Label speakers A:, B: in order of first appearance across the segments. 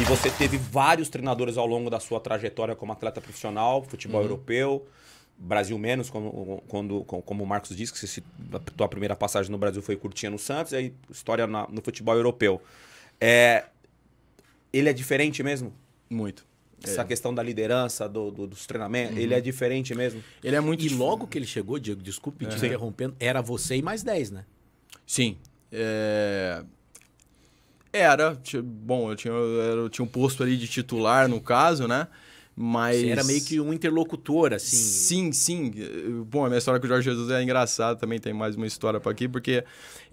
A: E você teve vários treinadores ao longo da sua trajetória como atleta profissional, futebol uhum. europeu, Brasil menos, como, quando, como o Marcos disse, que você, a tua primeira passagem no Brasil foi curtinha no Santos, e aí história na, no futebol europeu. É, ele é diferente mesmo? Muito. Essa é. questão da liderança, do, do dos treinamentos, uhum. ele é diferente mesmo? Ele é muito... E logo que ele chegou, Diego, desculpe é. te interrompendo, era você e mais 10, né? Sim. É... Era, bom, eu tinha, eu tinha um posto ali de titular, no caso, né? Mas. Você era meio que um interlocutor, assim. Sim, sim. Bom, a minha história com o Jorge Jesus é engraçada, também tem mais uma história para aqui, porque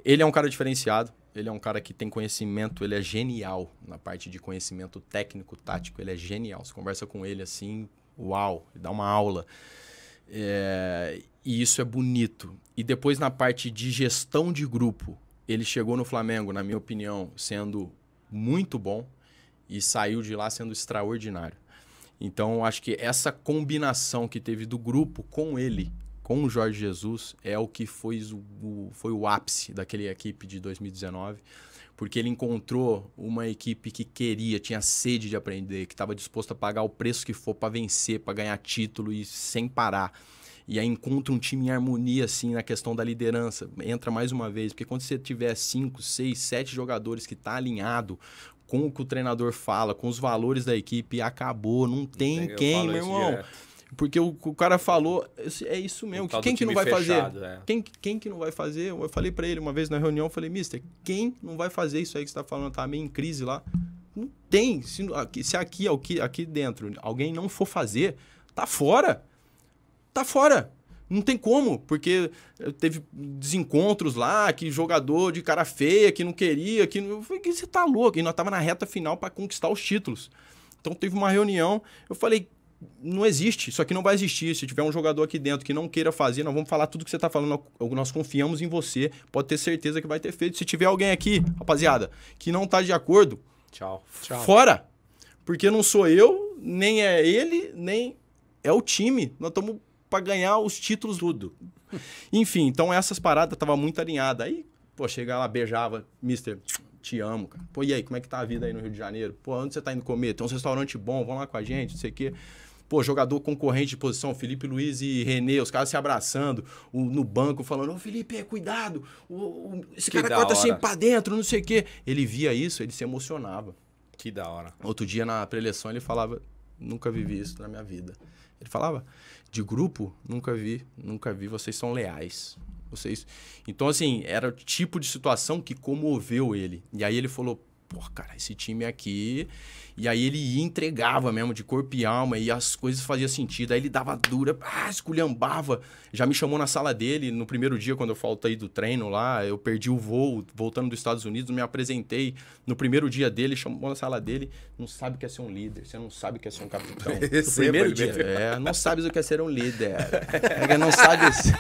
A: ele é um cara diferenciado, ele é um cara que tem conhecimento, ele é genial na parte de conhecimento técnico, tático, ele é genial. Você conversa com ele assim, uau, dá uma aula. É, e isso é bonito. E depois na parte de gestão de grupo, ele chegou no Flamengo, na minha opinião, sendo muito bom e saiu de lá sendo extraordinário. Então, acho que essa combinação que teve do grupo com ele, com o Jorge Jesus, é o que foi o, foi o ápice daquele equipe de 2019 porque ele encontrou uma equipe que queria, tinha sede de aprender, que estava disposto a pagar o preço que for para vencer, para ganhar título e sem parar. E aí encontra um time em harmonia, assim, na questão da liderança. Entra mais uma vez, porque quando você tiver cinco, seis, sete jogadores que tá alinhado com o que o treinador fala, com os valores da equipe, acabou. Não tem, quem, meu irmão. Porque o, o, cara falou, é isso mesmo. Quem que não vai fazer? É. Quem, quem que não vai fazer? Eu falei para ele uma vez na reunião, falei, mister, quem não vai fazer isso aí que você está falando? Tá meio em crise lá. Não tem. Se, se aqui, aqui, é aqui dentro alguém não for fazer, tá fora tá fora. Não tem como, porque eh, teve desencontros lá, que jogador de cara feia, que não queria, que não... você tá louco. E nós tava na reta final para conquistar os títulos. Então teve uma reunião, eu falei, não existe, isso aqui não vai existir. Se tiver um jogador aqui dentro que não queira fazer, nós vamos falar tudo que você está falando, nós confiamos em você, pode ter certeza que vai ter feito. Se tiver alguém aqui, rapaziada, que não está de acordo, tchau, tchau. Fora! Porque não sou eu, nem é ele, nem é o time. Nós estamos para ganhar os títulos tudo. Enfim, então essas paradas tava muito alinhada. Aí, pô, chega lá, beijava, mister, te amo, cara. Pô, e aí, como é que tá a vida aí no Rio de Janeiro? Pô, onde você tá indo comer? Tem uns restaurantes bons, vão lá com a gente, não sei o quê. Pô, jogador concorrente de posição, Felipe Luiz e Renê, os caras se abraçando o, no banco, falando: Ô oh, Felipe, cuidado, o, o, esse que cara corta sempre assim pra dentro, não sei o quê. Ele via isso, ele se emocionava. Que da hora. Outro dia na preleção ele falava: nunca vivi isso na minha vida. Ele falava, de grupo, nunca vi, nunca vi, vocês são leais. Vocês... Então, assim, era o tipo de situação que comoveu ele. E aí ele falou, pô, cara, esse time aqui. E aí ele ia, entregava mesmo de corpo e alma e as coisas faziam sentido. Aí ele dava dura, ah, esculhambava. Já me chamou na sala dele no primeiro dia, quando eu faltei do treino lá. Eu perdi o voo, voltando dos Estados Unidos, me apresentei. No primeiro dia dele, chamou na sala dele. Não sabe o que é ser um líder, você não sabe o que é ser um capitão. No primeiro né? dia. É, não sabes o que é ser um líder. É, não sabes.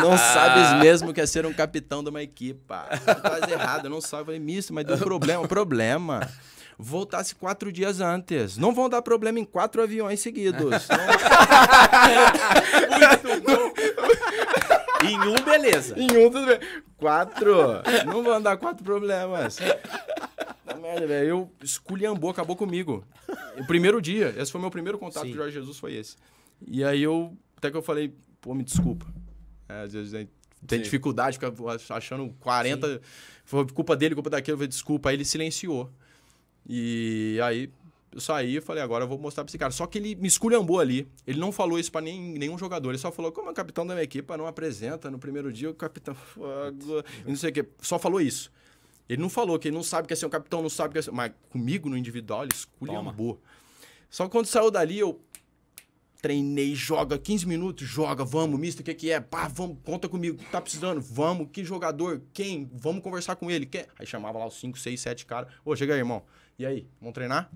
A: Não sabes mesmo o que é ser um capitão de uma equipe. Faz errado, não sabe. Eu falei, misto, mas deu problema. problema. O problema voltasse quatro dias antes. Não vão dar problema em quatro aviões seguidos. Muito bom. Em um, beleza. Em um, tudo bem. Quatro. Não vão dar quatro problemas. Merda, velho. Eu esculhambou, acabou comigo. O primeiro dia. Esse foi meu primeiro contato Sim. com o Jorge Jesus, foi esse. E aí eu... Até que eu falei, pô, me desculpa. É, às vezes né, tem Sim. dificuldade, fica achando 40. Sim. Foi culpa dele, culpa daquilo, desculpa. Aí ele silenciou. E aí eu saí e falei, agora eu vou mostrar pra esse cara. Só que ele me esculhambou ali. Ele não falou isso pra nem, nenhum jogador. Ele só falou, como é o capitão da minha equipe não apresenta no primeiro dia, o capitão. E não sei o quê. Só falou isso. Ele não falou que ele não sabe que é ser um capitão, não sabe que é ser. Mas comigo no individual, ele esculhambou. Toma. Só que quando saiu dali, eu treinei, joga 15 minutos, joga, vamos, misto, o que que é? Pá, vamos, conta comigo, tá precisando? Vamos, que jogador? Quem? Vamos conversar com ele, quer? Aí chamava lá os 5, 6, 7 caras. Ô, chega aí, irmão. E aí, vamos treinar?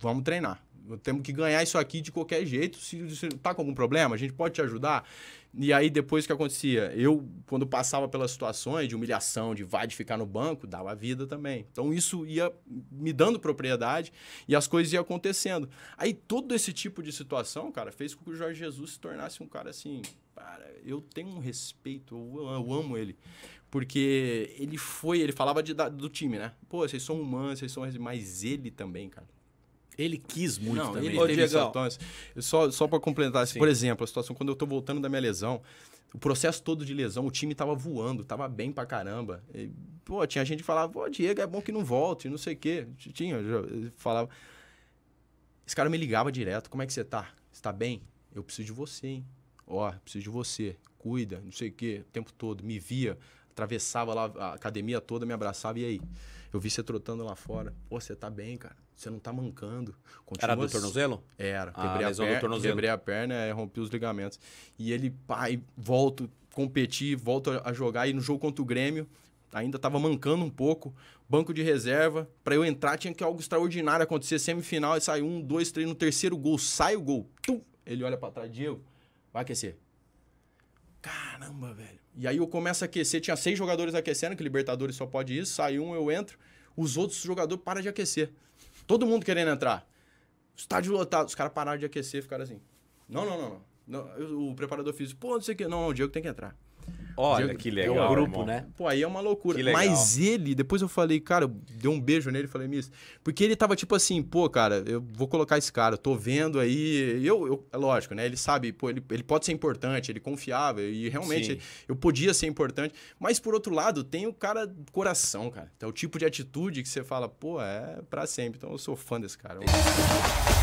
A: Vamos treinar temos que ganhar isso aqui de qualquer jeito. Se, você tá com algum problema, a gente pode te ajudar. E aí, depois que acontecia? Eu, quando passava pelas situações de humilhação, de vai, de ficar no banco, dava vida também. Então, isso ia me dando propriedade e as coisas iam acontecendo. Aí, todo esse tipo de situação, cara, fez com que o Jorge Jesus se tornasse um cara assim... Cara, eu tenho um respeito, eu, eu amo ele. Porque ele foi, ele falava de, da, do time, né? Pô, vocês são humanos, vocês são... Mas ele também, cara ele quis muito não, também. Ele Ô, Diego, só, só para complementar, assim, por exemplo, a situação quando eu tô voltando da minha lesão, o processo todo de lesão, o time tava voando, tava bem pra caramba. E, pô, tinha gente que falava, pô, Diego, é bom que não volte, não sei o quê. Tinha, falava. Esse cara me ligava direto, como é que você tá? Você tá bem? Eu preciso de você, hein? Ó, preciso de você, cuida, não sei o quê, o tempo todo, me via atravessava lá a academia toda, me abraçava, e aí? Eu vi você trotando lá fora. Pô, você tá bem, cara. Você não tá mancando. Continua... Era do assim. tornozelo? Era. Ah, quebrei a, perna, do tornozelo. quebrei a perna, é, rompi os ligamentos. E ele, pai, volto, competir, volto a jogar. E no jogo contra o Grêmio, ainda tava mancando um pouco. Banco de reserva. para eu entrar, tinha que algo extraordinário acontecer. Semifinal, e sai um, dois, três. No terceiro gol, sai o gol. Tum! Ele olha para trás, Diego, vai aquecer. Caramba, velho. E aí eu começo a aquecer. Tinha seis jogadores aquecendo, que Libertadores só pode isso. Sai um, eu entro. Os outros jogadores param de aquecer. Todo mundo querendo entrar. Estádio lotado. Os caras pararam de aquecer, ficaram assim. Não, não, não. não. eu, o preparador físico, pô, não sei o que. Não, não, o Diego tem que entrar. Olha, de, que legal. É um grupo, irmão. né? Pô, aí é uma loucura. Mas ele, depois eu falei, cara, deu um beijo nele, falei, Miss. Porque ele tava tipo assim, pô, cara, eu vou colocar esse cara, tô vendo aí. Eu, eu é lógico, né? Ele sabe, pô, ele, ele pode ser importante, ele confiava, e realmente eu podia ser importante. Mas por outro lado, tem o cara coração, cara. Então, o tipo de atitude que você fala, pô, é pra sempre. Então eu sou fã desse cara. Eu...